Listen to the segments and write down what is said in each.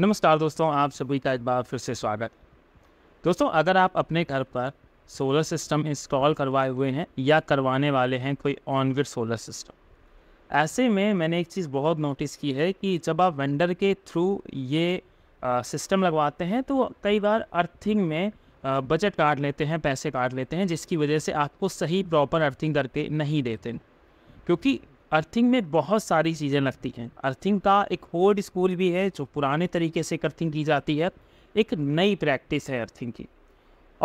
नमस्कार दोस्तों आप सभी का एक बार फिर से स्वागत दोस्तों अगर आप अपने घर पर सोलर सिस्टम इंस्टॉल करवाए हुए हैं या करवाने वाले हैं कोई ऑन सोलर सिस्टम ऐसे में मैंने एक चीज़ बहुत नोटिस की है कि जब आप वेंडर के थ्रू ये आ, सिस्टम लगवाते हैं तो कई बार अर्थिंग में बजट काट लेते हैं पैसे काट लेते हैं जिसकी वजह से आपको सही प्रॉपर अर्थिंग करके नहीं देते क्योंकि अर्थिंग में बहुत सारी चीज़ें लगती हैं अर्थिंग का एक ओल्ड स्कूल भी है जो पुराने तरीके से अर्थिंग की जाती है एक नई प्रैक्टिस है अर्थिंग की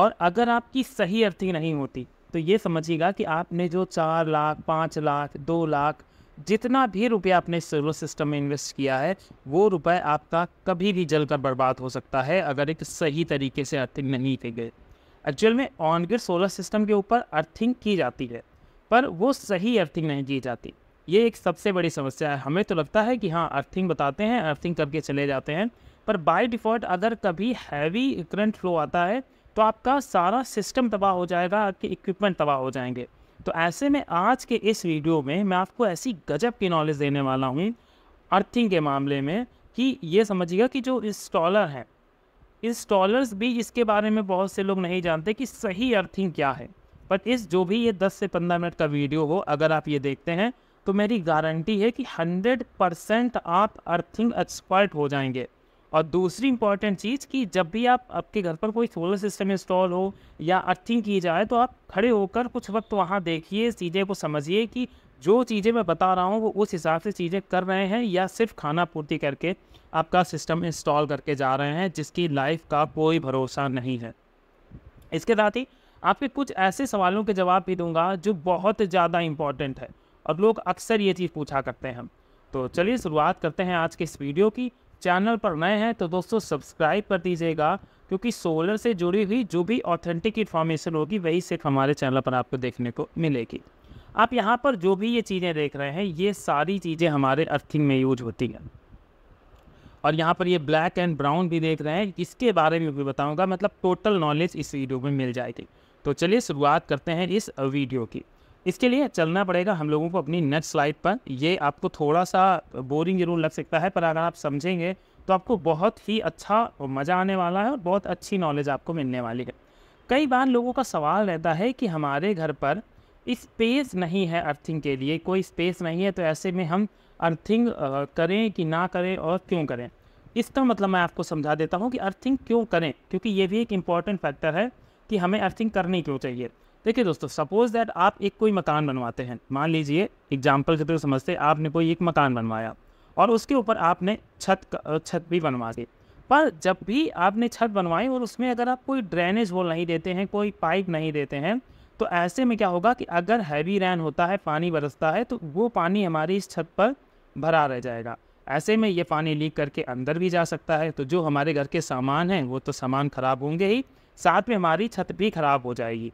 और अगर आपकी सही अर्थिंग नहीं होती तो ये समझिएगा कि आपने जो चार लाख पाँच लाख दो लाख जितना भी रुपया आपने सोलर सिस्टम में इन्वेस्ट किया है वो रुपये आपका कभी भी जल कर बर्बाद हो सकता है अगर एक सही तरीके से अर्थिंग नहीं की गई एक्चुअल में ऑनग्रिड सोलर सिस्टम के ऊपर अर्थिंग की जाती है पर वो सही अर्थिंग नहीं की जाती ये एक सबसे बड़ी समस्या है हमें तो लगता है कि हाँ अर्थिंग बताते हैं अर्थिंग करके चले जाते हैं पर बाय डिफ़ॉल्ट अगर कभी हैवी करंट फ्लो आता है तो आपका सारा सिस्टम तबाह हो जाएगा आपके इक्विपमेंट तबाह हो जाएंगे तो ऐसे में आज के इस वीडियो में मैं आपको ऐसी गजब की नॉलेज देने वाला हूँ अर्थिंग के मामले में कि ये समझिएगा कि जो इंस्टॉलर हैं इंस्टॉलर्स भी इसके बारे में बहुत से लोग नहीं जानते कि सही अर्थिंग क्या है बट इस जो भी ये 10 से 15 मिनट का वीडियो हो अगर आप ये देखते हैं तो मेरी गारंटी है कि हंड्रेड परसेंट आप अर्थिंग एक्सपर्ट हो जाएंगे और दूसरी इंपॉर्टेंट चीज़ कि जब भी आप आपके घर पर कोई सोलर सिस्टम इंस्टॉल हो या अर्थिंग की जाए तो आप खड़े होकर कुछ वक्त वहाँ देखिए चीज़ें को समझिए कि जो चीज़ें मैं बता रहा हूँ वो उस हिसाब से चीज़ें कर रहे हैं या सिर्फ खाना पूर्ति करके आपका सिस्टम इंस्टॉल करके जा रहे हैं जिसकी लाइफ का कोई भरोसा नहीं है इसके साथ ही आपके कुछ ऐसे सवालों के जवाब भी दूंगा जो बहुत ज़्यादा इम्पॉर्टेंट है और लोग अक्सर ये चीज़ पूछा करते हैं तो चलिए शुरुआत करते हैं आज के इस वीडियो की चैनल पर नए हैं तो दोस्तों सब्सक्राइब कर दीजिएगा क्योंकि सोलर से जुड़ी हुई जो भी ऑथेंटिक इन्फॉर्मेशन होगी वही सिर्फ हमारे चैनल पर आपको देखने को मिलेगी आप यहाँ पर जो भी ये चीज़ें देख रहे हैं ये सारी चीज़ें हमारे अर्थिंग में यूज होती हैं और यहाँ पर ये ब्लैक एंड ब्राउन भी देख रहे हैं इसके बारे में भी बताऊँगा मतलब टोटल नॉलेज इस वीडियो में मिल जाएगी तो चलिए शुरुआत करते हैं इस वीडियो की इसके लिए चलना पड़ेगा हम लोगों को अपनी नेक्स्ट स्लाइड पर ये आपको थोड़ा सा बोरिंग जरूर लग सकता है पर अगर आप समझेंगे तो आपको बहुत ही अच्छा मज़ा आने वाला है और बहुत अच्छी नॉलेज आपको मिलने वाली है कई बार लोगों का सवाल रहता है कि हमारे घर पर स्पेस नहीं है अर्थिंग के लिए कोई स्पेस नहीं है तो ऐसे में हम अर्थिंग करें कि ना करें और क्यों करें इसका मतलब मैं आपको समझा देता हूँ कि अर्थिंग क्यों करें क्योंकि ये भी एक इम्पॉर्टेंट फैक्टर है कि हमें अर्थिंग करनी क्यों चाहिए देखिए दोस्तों सपोज़ दैट आप एक कोई मकान बनवाते हैं मान लीजिए एग्जाम्पल के तौर समझते आपने कोई एक मकान बनवाया और उसके ऊपर आपने छत छत भी बनवा दी पर जब भी आपने छत बनवाई और उसमें अगर आप कोई ड्रेनेज वो नहीं देते हैं कोई पाइप नहीं देते हैं तो ऐसे में क्या होगा कि अगर हैवी रैन होता है पानी बरसता है तो वो पानी हमारी इस छत पर भरा रह जाएगा ऐसे में ये पानी लीक करके अंदर भी जा सकता है तो जो हमारे घर के सामान हैं वो तो सामान ख़राब होंगे ही साथ में हमारी छत भी ख़राब हो जाएगी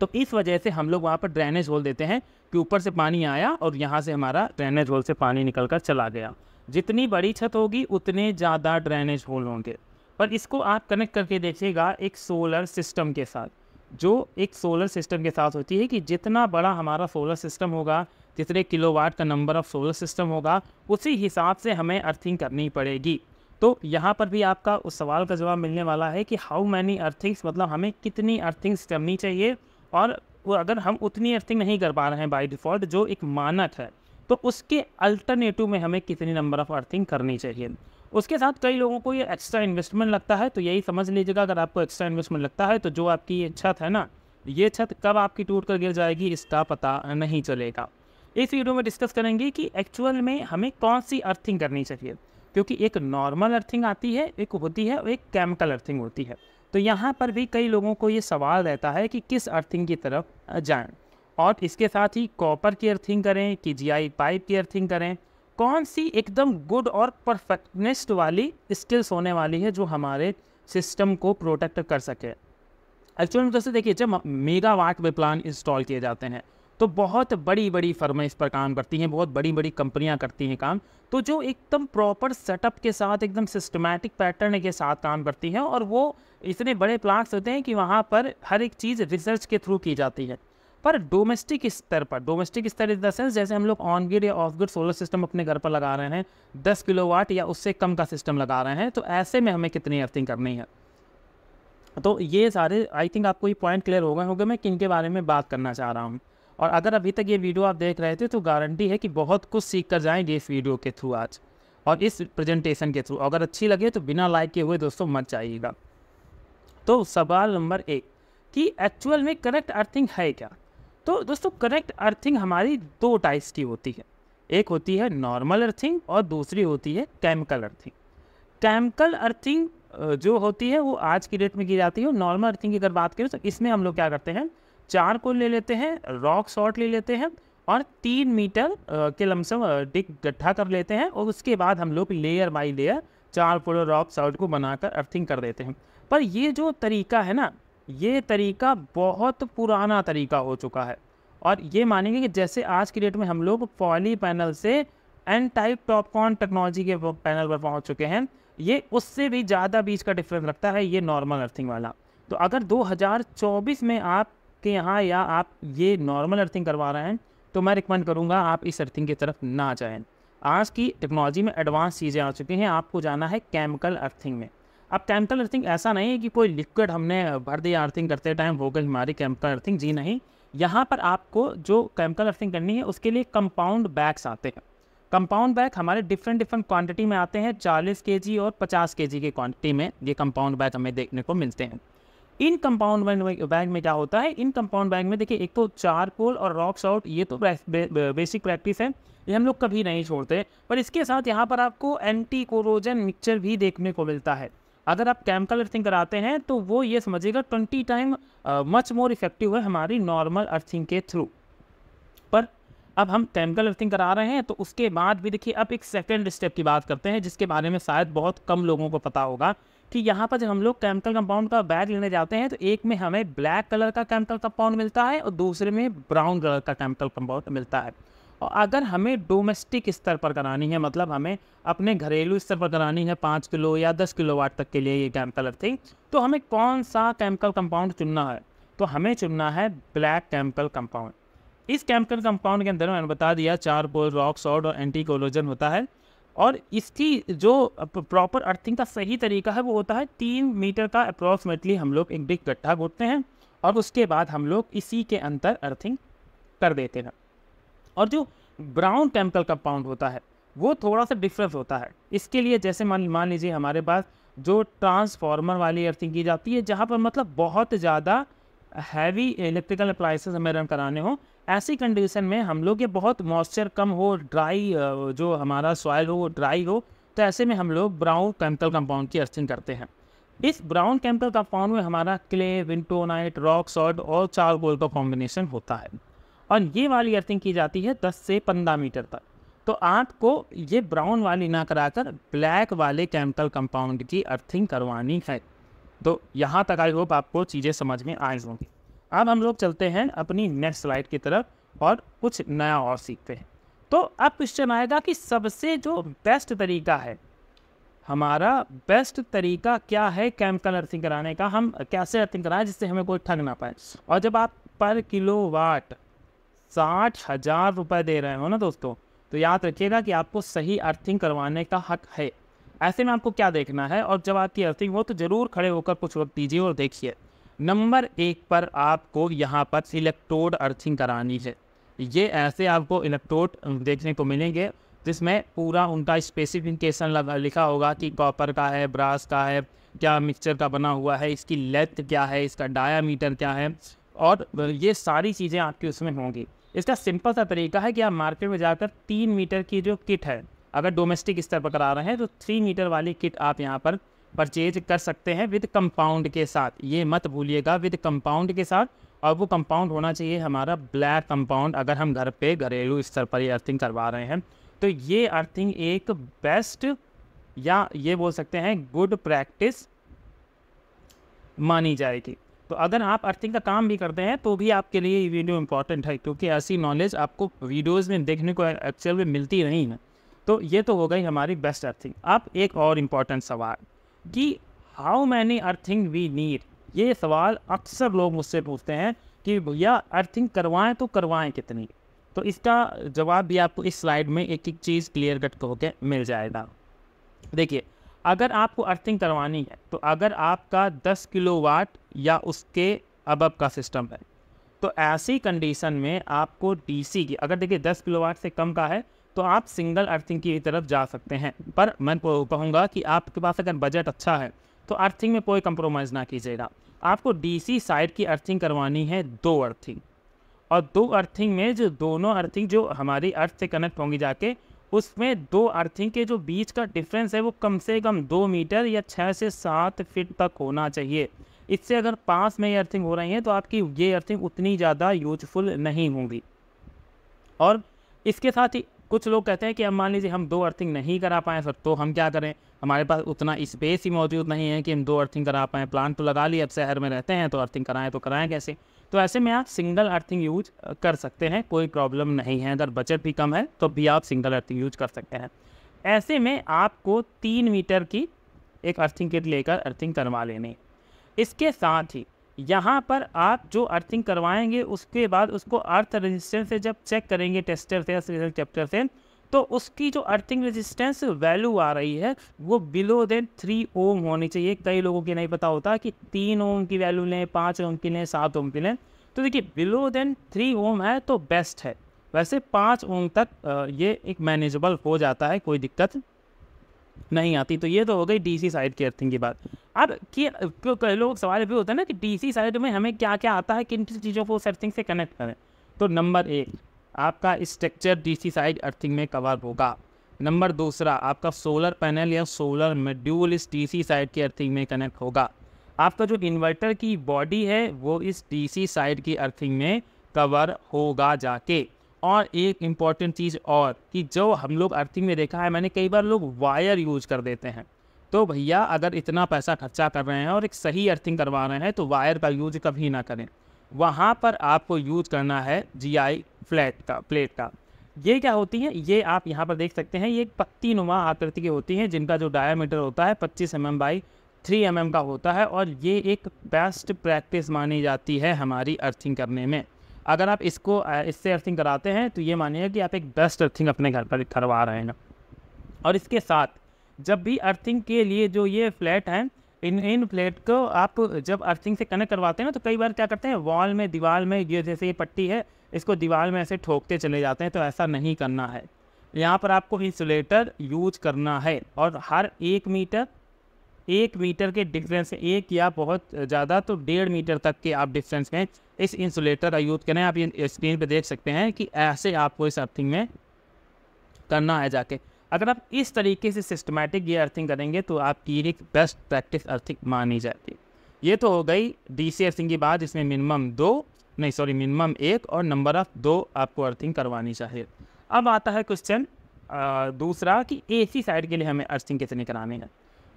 तो इस वजह से हम लोग वहाँ पर ड्रेनेज होल देते हैं कि ऊपर से पानी आया और यहाँ से हमारा ड्रेनेज होल से पानी निकल कर चला गया जितनी बड़ी छत होगी उतने ज़्यादा ड्रेनेज होल होंगे पर इसको आप कनेक्ट करके देखिएगा एक सोलर सिस्टम के साथ जो एक सोलर सिस्टम के साथ होती है कि जितना बड़ा हमारा सोलर सिस्टम होगा जितने किलोवाट का नंबर ऑफ सोलर सिस्टम होगा उसी हिसाब से हमें अर्थिंग करनी पड़ेगी तो यहाँ पर भी आपका उस सवाल का जवाब मिलने वाला है कि हाउ मैनी अर्थिंग्स मतलब हमें कितनी अर्थिंग्स करनी चाहिए और वो अगर हम उतनी अर्थिंग नहीं कर पा रहे हैं बाय डिफ़ॉल्ट जो एक मानक है तो उसके अल्टरनेटिव में हमें कितनी नंबर ऑफ़ अर्थिंग करनी चाहिए उसके साथ कई लोगों को ये एक्स्ट्रा इन्वेस्टमेंट लगता है तो यही समझ लीजिएगा अगर आपको एक्स्ट्रा इन्वेस्टमेंट लगता है तो जो आपकी ये छत है ना ये छत कब आपकी टूट कर गिर जाएगी इसका पता नहीं चलेगा इस वीडियो में डिस्कस करेंगे कि एक्चुअल में हमें कौन सी अर्थिंग करनी चाहिए क्योंकि एक नॉर्मल अर्थिंग आती है एक होती है और एक केमिकल अर्थिंग होती है तो यहाँ पर भी कई लोगों को ये सवाल रहता है कि किस अर्थिंग की तरफ जाएं और इसके साथ ही कॉपर की अर्थिंग करें कि जीआई पाइप की अर्थिंग करें कौन सी एकदम गुड और परफेक्टनेस्ट वाली स्किल्स होने वाली है जो हमारे सिस्टम को प्रोटेक्ट कर सके एक्चुअल में जैसे तो देखिए जब मेगा वाट में प्लान इंस्टॉल किए जाते हैं तो बहुत बड़ी बड़ी फर्में इस पर काम करती हैं बहुत बड़ी बड़ी कंपनियां करती हैं काम तो जो एकदम प्रॉपर सेटअप के साथ एकदम सिस्टमेटिक पैटर्न के साथ काम करती हैं और वो इतने बड़े प्लांट्स होते हैं कि वहाँ पर हर एक चीज़ रिसर्च के थ्रू की जाती है पर डोमेस्टिक स्तर पर डोमेस्टिक स्तर इज द सेंस जैसे हम लोग ऑन ग्रिड या ऑफ ग्रिड सोलर सिस्टम अपने घर पर लगा रहे हैं दस किलो वाट या उससे कम का सिस्टम लगा रहे हैं तो ऐसे में हमें कितनी अर्थिंग करनी है तो ये सारे आई थिंक आपको ये पॉइंट क्लियर हो गए होंगे मैं किन के बारे में बात करना चाह रहा हूँ और अगर अभी तक ये वीडियो आप देख रहे थे तो गारंटी है कि बहुत कुछ सीख कर जाएंगे इस वीडियो के थ्रू आज और इस प्रेजेंटेशन के थ्रू अगर अच्छी लगे तो बिना लाइक के हुए दोस्तों मत जाइएगा तो सवाल नंबर एक कि एक्चुअल में करेक्ट अर्थिंग है क्या तो दोस्तों करेक्ट अर्थिंग हमारी दो टाइप्स की होती है एक होती है नॉर्मल अर्थिंग और दूसरी होती है केमिकल अर्थिंग केमिकल अर्थिंग जो होती है वो आज की डेट में की जाती है नॉर्मल अर्थिंग की अगर बात करें तो इसमें हम लोग क्या करते हैं चार को ले लेते हैं रॉक सॉल्ट ले लेते हैं और तीन मीटर के लमसम डिक गड्ढा कर लेते हैं और उसके बाद हम लोग लेयर बाई लेयर चार फोटो रॉक सॉल्ट को बनाकर अर्थिंग कर देते हैं पर ये जो तरीका है ना ये तरीका बहुत पुराना तरीका हो चुका है और ये मानेंगे कि जैसे आज की डेट में हम लोग पॉली पैनल से एन टाइप टॉपकॉन टेक्नोलॉजी के पैनल पर पहुंच चुके हैं ये उससे भी ज़्यादा बीच का डिफरेंस लगता है ये नॉर्मल अर्थिंग वाला तो अगर 2024 में आप आपके यहाँ या आप ये नॉर्मल अर्थिंग करवा रहे हैं तो मैं रिकमेंड करूँगा आप इस अर्थिंग की तरफ ना जाएँ आज की टेक्नोलॉजी में एडवांस चीज़ें आ चुकी हैं आपको जाना है केमिकल अर्थिंग में अब केमिकल अर्थिंग ऐसा नहीं है कि कोई लिक्विड हमने भर दिया अर्थिंग करते टाइम हो गई हमारी केमिकल अर्थिंग जी नहीं यहाँ पर आपको जो केमिकल अर्थिंग करनी है उसके लिए कंपाउंड बैग्स आते हैं कंपाउंड बैग हमारे डिफरेंट डिफरेंट क्वांटिटी में आते हैं चालीस के और पचास के की क्वांटिटी में ये कंपाउंड बैग हमें देखने को मिलते हैं इन कंपाउंड बैग में क्या होता है इन कंपाउंड बैग में देखिए एक तो चारकोल और रॉक सॉल्ट ये तो बे, बे, बेसिक प्रैक्टिस है ये हम लोग कभी नहीं छोड़ते पर इसके साथ यहाँ पर आपको एंटी कोरोजन मिक्सचर भी देखने को मिलता है अगर आप केमिकल अर्थिंग कराते हैं तो वो ये समझिएगा twenty time much more effective है हमारी नॉर्मल अर्थिंग के थ्रू पर अब हम केमिकल अर्थिंग करा रहे हैं तो उसके बाद भी देखिए अब एक सेकेंड स्टेप की बात करते हैं जिसके बारे में शायद बहुत कम लोगों को पता होगा कि यहाँ पर जब हम लोग केमिकल कंपाउंड का बैग लेने जाते हैं तो एक में हमें ब्लैक कलर का केमिकल कंपाउंड मिलता है और दूसरे में ब्राउन कलर का केमिकल कंपाउंड मिलता है और अगर हमें डोमेस्टिक स्तर पर करानी है मतलब हमें अपने घरेलू स्तर पर करानी है पाँच किलो या दस किलो वाट तक के लिए ये केमिकल थी तो हमें कौन सा केमिकल कंपाउंड चुनना है तो हमें चुनना है ब्लैक केमिकल कंपाउंड इस केमिकल कंपाउंड के अंदर मैंने बता दिया चार बोल रॉक सॉल्ट और एंटी कोलोजन होता है और इसकी जो प्रॉपर अर्थिंग का सही तरीका है वो होता है तीन मीटर का अप्रॉक्सीमेटली हम लोग एक बिग गड्ढा गोदते हैं और उसके बाद हम लोग इसी के अंतर अर्थिंग कर देते हैं और जो ब्राउन केमिकल कंपाउंड होता है वो थोड़ा सा डिफरेंस होता है इसके लिए जैसे मान मान लीजिए हमारे पास जो ट्रांसफार्मर वाली अर्थिंग की जाती है जहाँ पर मतलब बहुत ज़्यादा हैवी इलेक्ट्रिकल अप्लाइंसेस हमें रन कराने हों ऐसी कंडीशन में हम लोग ये बहुत मॉइस्चर कम हो ड्राई जो हमारा सॉयल हो वो ड्राई हो तो ऐसे में हम लोग ब्राउन केमिकल कंपाउंड की अर्थिंग करते हैं इस ब्राउन केमिकल कंपाउंड में हमारा क्ले विंटोनाइट रॉक सॉल्ट और चार गोल का कॉम्बिनेशन होता है और ये वाली अर्थिंग की जाती है 10 से 15 मीटर तक तो आपको ये ब्राउन वाली ना कराकर ब्लैक वाले केमिकल कंपाउंड की अर्थिंग करवानी है तो यहाँ तक आई होप आपको चीज़ें समझ में आई होंगी अब हम लोग चलते हैं अपनी नेक्स्ट स्लाइड की तरफ और कुछ नया और सीखते हैं तो अब क्वेश्चन आएगा कि सबसे जो बेस्ट तरीका है हमारा बेस्ट तरीका क्या है केमिकल अर्थिंग कराने का हम कैसे अर्थिंग कराएं जिससे हमें कोई ठग ना पाए और जब आप पर किलो वाट साठ हज़ार रुपये दे रहे हो ना दोस्तों तो याद रखिएगा कि आपको सही अर्थिंग करवाने का हक है ऐसे में आपको क्या देखना है और जब आपकी अर्थिंग हो तो ज़रूर खड़े होकर कुछ वक्त दीजिए और देखिए नंबर एक पर आपको यहाँ पर इलेक्ट्रोड अर्थिंग करानी है ये ऐसे आपको इलेक्ट्रोड देखने को मिलेंगे जिसमें पूरा उनका स्पेसिफिकेशन लगा लिखा होगा कि कॉपर का है ब्रास का है क्या मिक्सचर का बना हुआ है इसकी लेंथ क्या है इसका डायामीटर क्या है और ये सारी चीज़ें आपकी उसमें होंगी इसका सिंपल सा तरीका है कि आप मार्केट में जाकर तीन मीटर की जो किट है अगर डोमेस्टिक स्तर पर करा रहे हैं तो थ्री मीटर वाली किट आप यहाँ पर परचेज कर सकते हैं विद कंपाउंड के साथ ये मत भूलिएगा विद कंपाउंड के साथ और वो कंपाउंड होना चाहिए हमारा ब्लैक कंपाउंड अगर हम घर पे घरेलू स्तर पर ये अर्थिंग करवा रहे हैं तो ये अर्थिंग एक बेस्ट या ये बोल सकते हैं गुड प्रैक्टिस मानी जाएगी तो अगर आप अर्थिंग का काम भी करते हैं तो भी आपके लिए ये वीडियो इंपॉर्टेंट है क्योंकि ऐसी नॉलेज आपको वीडियोज में देखने को एक्चुअल में मिलती नहीं है तो ये तो हो गई हमारी बेस्ट अर्थिंग अब एक और इम्पॉर्टेंट सवाल कि how many earthing we need ये सवाल अक्सर लोग मुझसे पूछते हैं कि भैया अर्थिंग करवाएं तो करवाएं कितनी तो इसका जवाब भी आपको इस स्लाइड में एक एक चीज़ क्लियर कट होकर मिल जाएगा देखिए अगर आपको अर्थिंग करवानी है तो अगर आपका 10 किलो वाट या उसके अबब का सिस्टम है तो ऐसी कंडीशन में आपको डीसी की अगर देखिए 10 किलो वाट से कम का है तो आप सिंगल अर्थिंग की तरफ जा सकते हैं पर मैं कहूँगा कि आपके पास अगर बजट अच्छा है तो अर्थिंग में कोई कंप्रोमाइज़ ना कीजिएगा आपको डीसी साइड की अर्थिंग करवानी है दो अर्थिंग और दो अर्थिंग में जो दोनों अर्थिंग जो हमारी अर्थ से कनेक्ट होंगी जाके उसमें दो अर्थिंग के जो बीच का डिफरेंस है वो कम से कम दो मीटर या छः से सात फीट तक होना चाहिए इससे अगर पास में ये अर्थिंग हो रही है तो आपकी ये अर्थिंग उतनी ज़्यादा यूजफुल नहीं होंगी और इसके साथ ही कुछ लोग कहते हैं कि अब मान लीजिए हम दो अर्थिंग नहीं करा पाए सर तो हम क्या करें हमारे पास उतना स्पेस ही मौजूद नहीं है कि हम दो अर्थिंग करा पाएँ प्लान तो लगा लिए अब शहर में रहते हैं तो अर्थिंग कराएं तो कराएं कैसे तो ऐसे में आप सिंगल अर्थिंग यूज कर सकते हैं कोई प्रॉब्लम नहीं है अगर बजट भी कम है तो भी आप सिंगल अर्थिंग यूज कर सकते हैं ऐसे में आपको तीन मीटर की एक अर्थिंग किट लेकर अर्थिंग करवा लेनी इसके साथ ही यहाँ पर आप जो अर्थिंग करवाएंगे उसके बाद उसको अर्थ रेजिस्टेंस से जब चेक करेंगे टेस्टर से या चैप्टर से तो उसकी जो अर्थिंग रेजिस्टेंस वैल्यू आ रही है वो बिलो देन थ्री ओम होनी चाहिए कई लोगों के नहीं पता होता कि तीन ओम की वैल्यू लें पाँच ओम की लें सात ओम की लें तो देखिए बिलो देन थ्री ओम है तो बेस्ट है वैसे पाँच ओम तक ये एक मैनेजेबल हो जाता है कोई दिक्कत नहीं आती तो ये तो हो गई डीसी साइड की अर्थिंग की बात अब कि कई लोग सवाल भी होता है ना कि डीसी साइड में हमें क्या क्या आता है किन किन चीज़ों को उस अर्थिंग से कनेक्ट करें तो नंबर एक आपका स्ट्रक्चर डीसी साइड अर्थिंग में कवर होगा नंबर दूसरा आपका सोलर पैनल या सोलर मेड्यूल इस डी सी साइड की अर्थिंग में कनेक्ट होगा आपका जो इन्वर्टर की बॉडी है वो इस डी सी साइड की अर्थिंग में कवर होगा जाके और एक इम्पॉर्टेंट चीज़ और कि जो हम लोग अर्थिंग में देखा है मैंने कई बार लोग वायर यूज कर देते हैं तो भैया अगर इतना पैसा खर्चा कर रहे हैं और एक सही अर्थिंग करवा रहे हैं तो वायर का यूज कभी ना करें वहाँ पर आपको यूज करना है जी आई फ्लैट का प्लेट का ये क्या होती है ये आप यहाँ पर देख सकते हैं ये एक पत्ती नुमा आकृति की होती हैं जिनका जो डायामीटर होता है पच्चीस M M by three M M का होता है और ये एक बेस्ट प्रैक्टिस मानी जाती है हमारी अर्थिंग करने में अगर आप इसको इससे अर्थिंग कराते हैं तो ये मानिए कि आप एक बेस्ट अर्थिंग अपने घर पर करवा रहे हैं ना और इसके साथ जब भी अर्थिंग के लिए जो ये फ्लैट हैं इन इन फ्लैट को आप जब अर्थिंग से कनेक्ट करवाते हैं ना तो कई बार क्या करते हैं वॉल में दीवार में ये जैसे ये पट्टी है इसको दीवार में ऐसे ठोकते चले जाते हैं तो ऐसा नहीं करना है यहाँ पर आपको इंसुलेटर यूज करना है और हर एक मीटर एक मीटर के डिफरेंस में एक या बहुत ज़्यादा तो डेढ़ मीटर तक के आप डिफरेंस में इस इंसुलेटर का यूज़ करें आप स्क्रीन पर देख सकते हैं कि ऐसे आपको इस अर्थिंग में करना है जाके अगर आप इस तरीके से सिस्टमेटिक ये अर्थिंग करेंगे तो आपकी एक बेस्ट प्रैक्टिस अर्थिंग मानी जाती ये तो हो गई डी सी अर्थिंग की बात इसमें मिनिमम दो नहीं सॉरी मिनिमम एक और नंबर ऑफ दो आपको अर्थिंग करवानी चाहिए अब आता है क्वेश्चन दूसरा कि एसी साइड के लिए हमें अर्थिंग कितनी करानी है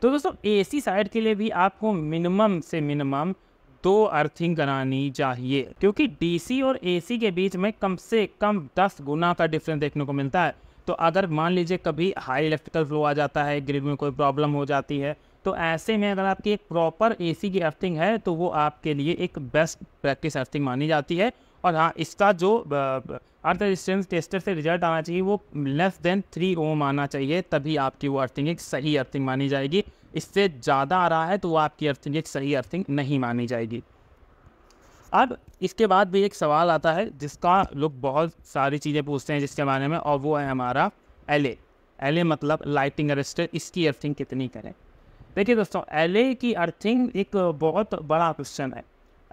तो दोस्तों एसी साइड के लिए भी आपको मिनिमम से मिनिमम दो अर्थिंग करानी चाहिए क्योंकि डीसी और एसी के बीच में कम से कम दस गुना का डिफरेंस देखने को मिलता है तो अगर मान लीजिए कभी हाई इलेक्ट्रिकल फ्लो आ जाता है ग्रिड में कोई प्रॉब्लम हो जाती है तो ऐसे में अगर आपकी एक प्रॉपर एसी की अर्थिंग है तो वो आपके लिए एक बेस्ट प्रैक्टिस अर्थिंग मानी जाती है और हाँ इसका जो अर्थ रेजिस्टेंस टेस्टर से रिजल्ट आना चाहिए वो लेस देन थ्री ओम आना चाहिए तभी आपकी वो अर्थिंग एक सही अर्थिंग मानी जाएगी इससे ज़्यादा आ रहा है तो वो आपकी अर्थिंग एक सही अर्थिंग नहीं मानी जाएगी अब इसके बाद भी एक सवाल आता है जिसका लोग बहुत सारी चीज़ें पूछते हैं जिसके बारे में और वो है हमारा एल एल मतलब लाइटिंग अरेस्टर इसकी अर्थिंग कितनी करें देखिए दोस्तों एल की अर्थिंग एक बहुत बड़ा क्वेश्चन है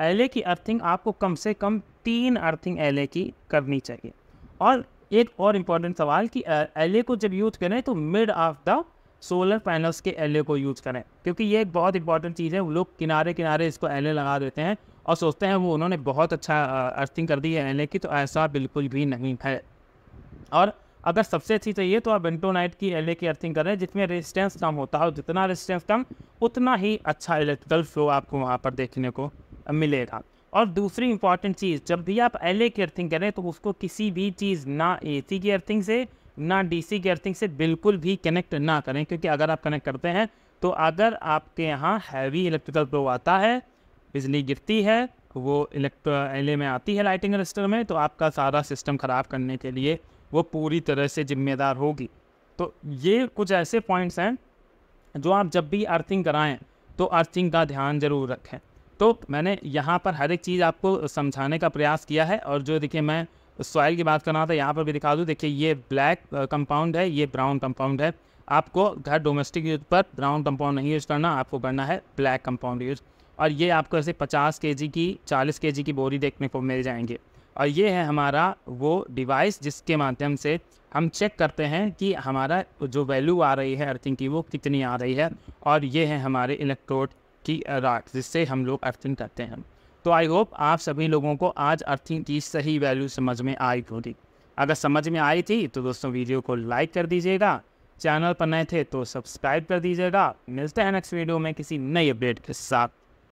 एल की अर्थिंग आपको कम से कम तीन अर्थिंग एल की करनी चाहिए और एक और इम्पॉर्टेंट सवाल कि एल को जब यूज करें तो mid of the solar panels के एल को यूज़ करें क्योंकि ये एक बहुत इंपॉर्टेंट चीज़ है वो लोग किनारे किनारे इसको एल लगा देते हैं और सोचते हैं वो उन्होंने बहुत अच्छा अर्थिंग कर दी है एल की तो ऐसा बिल्कुल भी नहीं है और अगर सबसे अच्छी चाहिए तो आप बेंटोनाइट की एल की अर्थिंग करें जितने रेजिस्टेंस कम होता है जितना रेजिस्टेंस कम उतना ही अच्छा इलेक्ट्रिकल फ्लो आपको वहाँ पर देखने को मिलेगा और दूसरी इंपॉर्टेंट चीज़ जब भी आप एल ए की अर्थिंग करें तो उसको किसी भी चीज़ ना ए सी की अर्थिंग से ना डी सी की अर्थिंग से बिल्कुल भी कनेक्ट ना करें क्योंकि अगर आप कनेक्ट करते हैं तो अगर आपके यहाँ हैवी इलेक्ट्रिकल प्रो आता है बिजली गिरती है वो इलेक्ट्रो एल में आती है लाइटिंग रजिस्टर में तो आपका सारा सिस्टम ख़राब करने के लिए वो पूरी तरह से जिम्मेदार होगी तो ये कुछ ऐसे पॉइंट्स हैं जो आप जब भी अर्थिंग कराएं तो अर्थिंग का ध्यान ज़रूर रखें तो मैंने यहाँ पर हर एक चीज़ आपको समझाने का प्रयास किया है और जो देखिए मैं सॉइल की बात कर रहा था यहाँ पर भी दिखा दूँ देखिए ये ब्लैक कंपाउंड uh, है ये ब्राउन कंपाउंड है आपको घर डोमेस्टिक यूज पर ब्राउन कंपाउंड नहीं यूज़ करना आपको करना है ब्लैक कंपाउंड यूज़ और ये आपको ऐसे 50 के की 40 के की बोरी देखने को मिल जाएंगे और ये है हमारा वो डिवाइस जिसके माध्यम से हम चेक करते हैं कि हमारा जो वैल्यू आ रही है अर्थिंग की वो कितनी आ रही है और ये है हमारे इलेक्ट्रोड की रात जिससे हम लोग अर्थिंग करते हैं तो आई होप आप सभी लोगों को आज अर्थिंग की सही वैल्यू समझ में आई होगी अगर समझ में आई थी तो दोस्तों वीडियो को लाइक कर दीजिएगा चैनल पर नए थे तो सब्सक्राइब कर दीजिएगा मिलते हैं नेक्स्ट वीडियो में किसी नई अपडेट के साथ